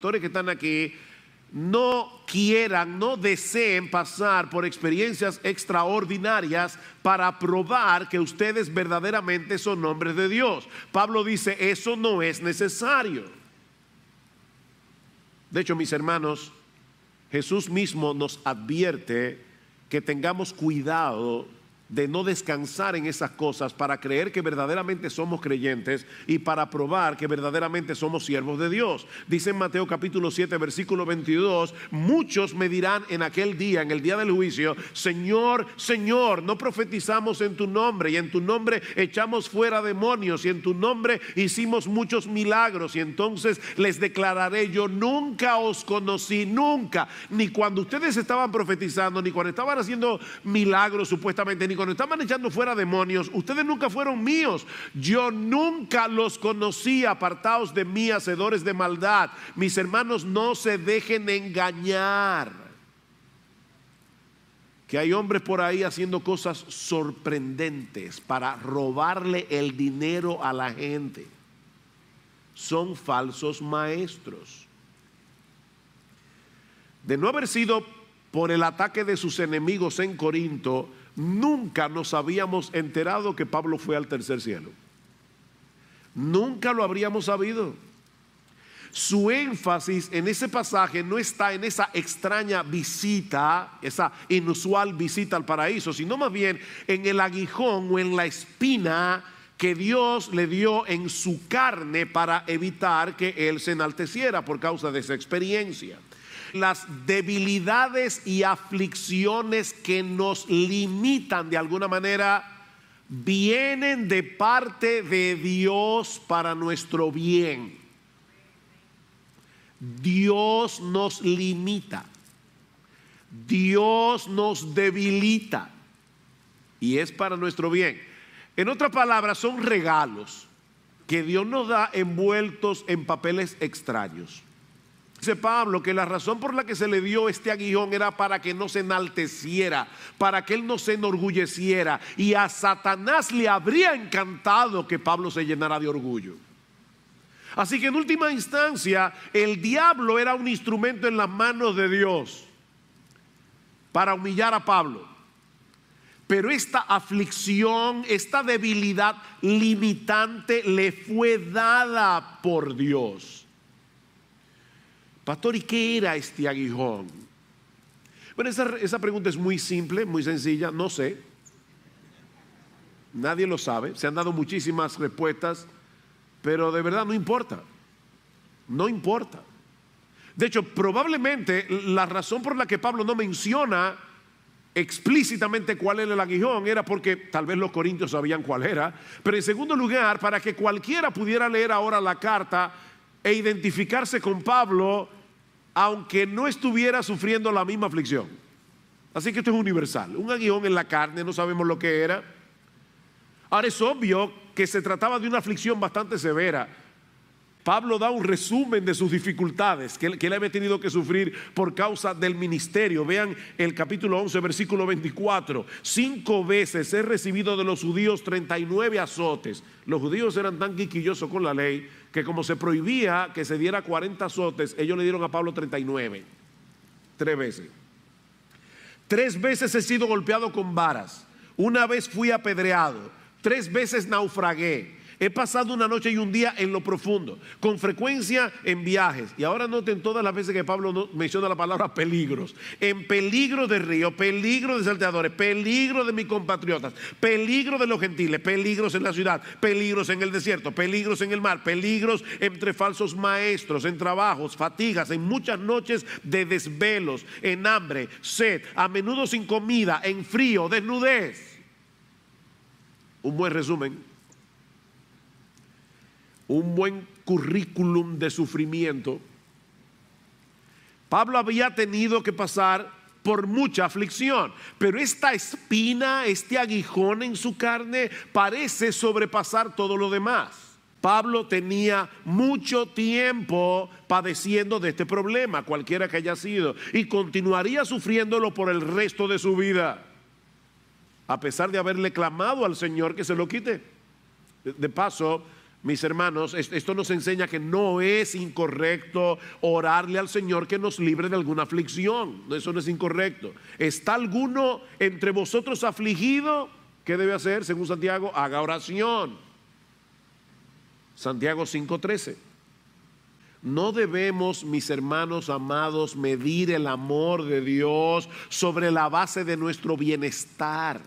que están aquí no quieran, no deseen pasar por experiencias extraordinarias para probar que ustedes verdaderamente son hombres de Dios. Pablo dice, eso no es necesario. De hecho, mis hermanos, Jesús mismo nos advierte que tengamos cuidado de no descansar en esas cosas para creer que verdaderamente somos creyentes y para probar que verdaderamente somos siervos de Dios. Dice en Mateo capítulo 7 versículo 22, muchos me dirán en aquel día, en el día del juicio, Señor, Señor, no profetizamos en tu nombre y en tu nombre echamos fuera demonios y en tu nombre hicimos muchos milagros y entonces les declararé, yo nunca os conocí, nunca, ni cuando ustedes estaban profetizando, ni cuando estaban haciendo milagros supuestamente, ni cuando estaban echando fuera demonios, ustedes nunca fueron míos. Yo nunca los conocí, apartados de mí, hacedores de maldad. Mis hermanos, no se dejen engañar. Que hay hombres por ahí haciendo cosas sorprendentes para robarle el dinero a la gente. Son falsos maestros. De no haber sido por el ataque de sus enemigos en Corinto, Nunca nos habíamos enterado que Pablo fue al tercer cielo. Nunca lo habríamos sabido. Su énfasis en ese pasaje no está en esa extraña visita, esa inusual visita al paraíso, sino más bien en el aguijón o en la espina que Dios le dio en su carne para evitar que él se enalteciera por causa de esa experiencia las debilidades y aflicciones que nos limitan de alguna manera vienen de parte de Dios para nuestro bien. Dios nos limita. Dios nos debilita. Y es para nuestro bien. En otras palabras, son regalos que Dios nos da envueltos en papeles extraños. Dice Pablo que la razón por la que se le dio este aguijón era para que no se enalteciera, para que él no se enorgulleciera. Y a Satanás le habría encantado que Pablo se llenara de orgullo. Así que en última instancia, el diablo era un instrumento en las manos de Dios para humillar a Pablo. Pero esta aflicción, esta debilidad limitante le fue dada por Dios. Pastor, ¿y qué era este aguijón? Bueno, esa, pregunta es muy simple, muy sencilla, no sé. Nadie lo sabe. Se han dado muchísimas respuestas, pero de verdad no importa. No importa. De hecho, probablemente la razón por la que Pablo no menciona explícitamente cuál era el aguijón era porque tal vez los corintios sabían cuál era, pero en segundo lugar, para que cualquiera pudiera leer ahora la carta e identificarse con Pablo, aunque no estuviera sufriendo la misma aflicción. Así que esto es universal. Un aguijón en la carne, no sabemos lo que era. Ahora es obvio que se trataba de una aflicción bastante severa. Pablo da un resumen de sus dificultades que él, había tenido que sufrir por causa del ministerio. Vean el capítulo 11, versículo 24. Cinco veces he recibido de los judíos 39 azotes. Los judíos eran tan quiquillosos con la ley que como se prohibía que se diera 40 azotes, ellos le dieron a Pablo 39, tres veces. Tres veces he sido golpeado con varas, una vez fui apedreado, tres veces naufragué. He pasado una noche y un día en lo profundo, con frecuencia en viajes. Y ahora noten todas las veces que Pablo menciona la palabra peligros. En peligro de río, peligro de salteadores, peligro de mis compatriotas, peligro de los gentiles, peligros en la ciudad, peligros en el desierto, peligros en el mar, peligros entre falsos maestros, en trabajos, fatigas, en muchas noches de desvelos, en hambre, sed, a menudo sin comida, en frío, desnudez. Un buen resumen un buen currículum de sufrimiento, Pablo había tenido que pasar por mucha aflicción, pero esta espina, este aguijón en su carne parece sobrepasar todo lo demás. Pablo tenía mucho tiempo padeciendo de este problema, cualquiera que haya sido, y continuaría sufriéndolo por el resto de su vida, a pesar de haberle clamado al Señor que se lo quite. De paso, mis hermanos, esto nos enseña que no es incorrecto orarle al Señor que nos libre de alguna aflicción. Eso no es incorrecto. ¿Está alguno entre vosotros afligido? ¿Qué debe hacer? Según Santiago, haga oración. Santiago 5:13. No debemos, mis hermanos amados, medir el amor de Dios sobre la base de nuestro bienestar.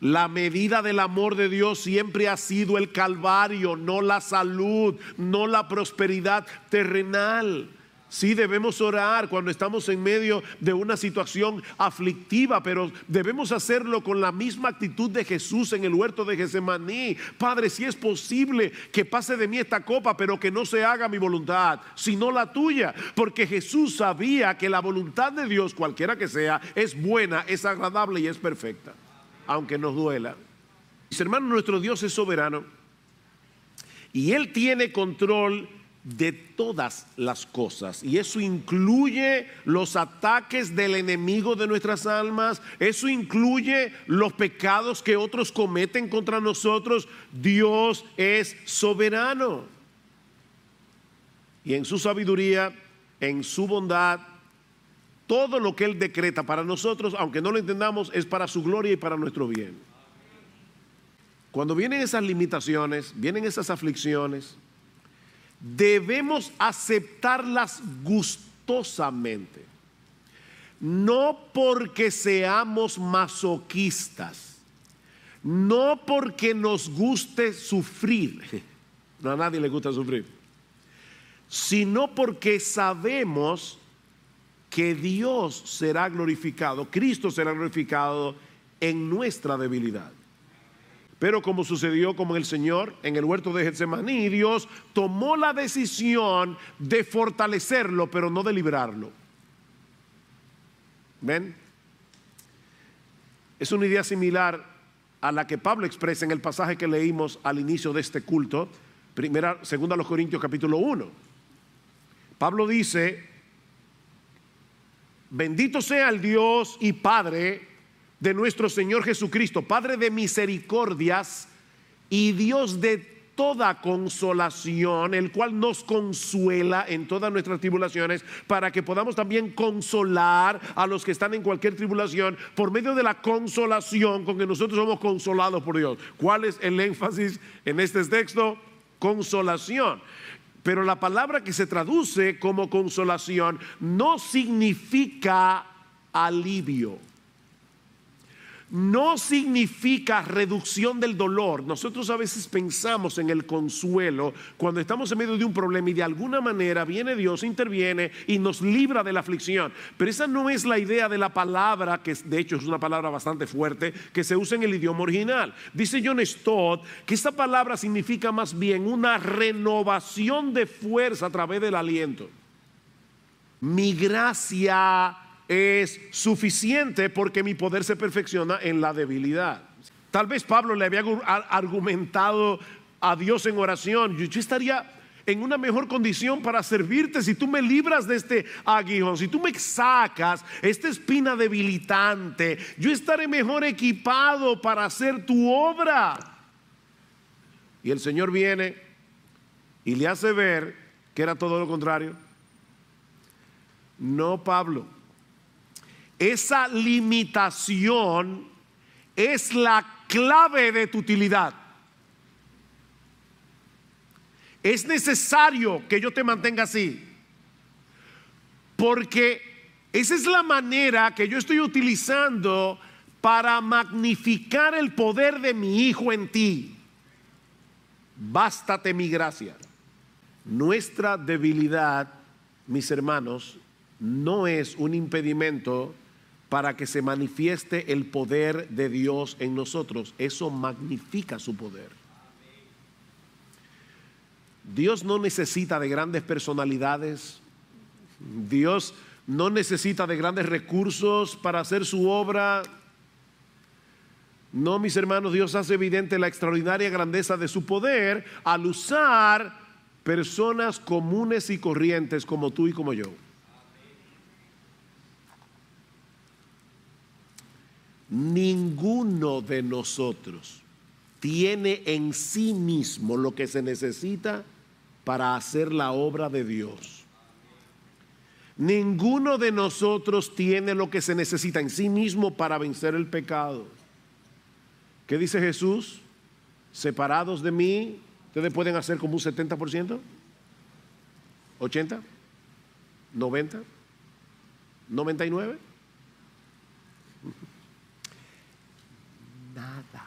La medida del amor de Dios siempre ha sido el calvario, no la salud, no la prosperidad terrenal. Sí debemos orar cuando estamos en medio de una situación aflictiva, pero debemos hacerlo con la misma actitud de Jesús en el huerto de Getsemaní. Padre, si es posible que pase de mí esta copa, pero que no se haga mi voluntad, sino la tuya, porque Jesús sabía que la voluntad de Dios, cualquiera que sea, es buena, es agradable y es perfecta aunque nos duela. Mis hermanos, nuestro Dios es soberano y Él tiene control de todas las cosas. Y eso incluye los ataques del enemigo de nuestras almas, eso incluye los pecados que otros cometen contra nosotros. Dios es soberano. Y en su sabiduría, en su bondad, todo lo que Él decreta para nosotros, aunque no lo entendamos, es para su gloria y para nuestro bien. Cuando vienen esas limitaciones, vienen esas aflicciones, debemos aceptarlas gustosamente. No porque seamos masoquistas, no porque nos guste sufrir, no a nadie le gusta sufrir, sino porque sabemos que Dios será glorificado, Cristo será glorificado en nuestra debilidad. Pero como sucedió con el Señor en el huerto de Getsemaní, Dios tomó la decisión de fortalecerlo, pero no de librarlo. ¿Ven? Es una idea similar a la que Pablo expresa en el pasaje que leímos al inicio de este culto, primera, segunda los Corintios capítulo 1. Pablo dice, Bendito sea el Dios y Padre de nuestro Señor Jesucristo, Padre de misericordias y Dios de toda consolación, el cual nos consuela en todas nuestras tribulaciones, para que podamos también consolar a los que están en cualquier tribulación por medio de la consolación con que nosotros somos consolados por Dios. ¿Cuál es el énfasis en este texto? Consolación. Pero la palabra que se traduce como consolación no significa alivio no significa reducción del dolor. Nosotros a veces pensamos en el consuelo cuando estamos en medio de un problema y de alguna manera viene Dios, interviene y nos libra de la aflicción. Pero esa no es la idea de la palabra, que de hecho es una palabra bastante fuerte, que se usa en el idioma original. Dice John Stott que esta palabra significa más bien una renovación de fuerza a través del aliento. Mi gracia es suficiente porque mi poder se perfecciona en la debilidad. Tal vez Pablo le había argumentado a Dios en oración, yo, estaría en una mejor condición para servirte si tú me libras de este aguijón, si tú me sacas esta espina debilitante, yo estaré mejor equipado para hacer tu obra. Y el Señor viene y le hace ver que era todo lo contrario. No, Pablo, esa limitación es la clave de tu utilidad. Es necesario que yo te mantenga así. Porque esa es la manera que yo estoy utilizando para magnificar el poder de mi Hijo en ti. Bástate mi gracia. Nuestra debilidad, mis hermanos, no es un impedimento para que se manifieste el poder de Dios en nosotros. Eso magnifica su poder. Dios no necesita de grandes personalidades. Dios no necesita de grandes recursos para hacer su obra. No, mis hermanos, Dios hace evidente la extraordinaria grandeza de su poder al usar personas comunes y corrientes como tú y como yo. Ninguno de nosotros tiene en sí mismo lo que se necesita para hacer la obra de Dios. Ninguno de nosotros tiene lo que se necesita en sí mismo para vencer el pecado. ¿Qué dice Jesús? Separados de mí, ustedes pueden hacer como un 70%, 80, 90, 99. nada.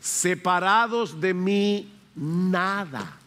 Separados de mí, nada.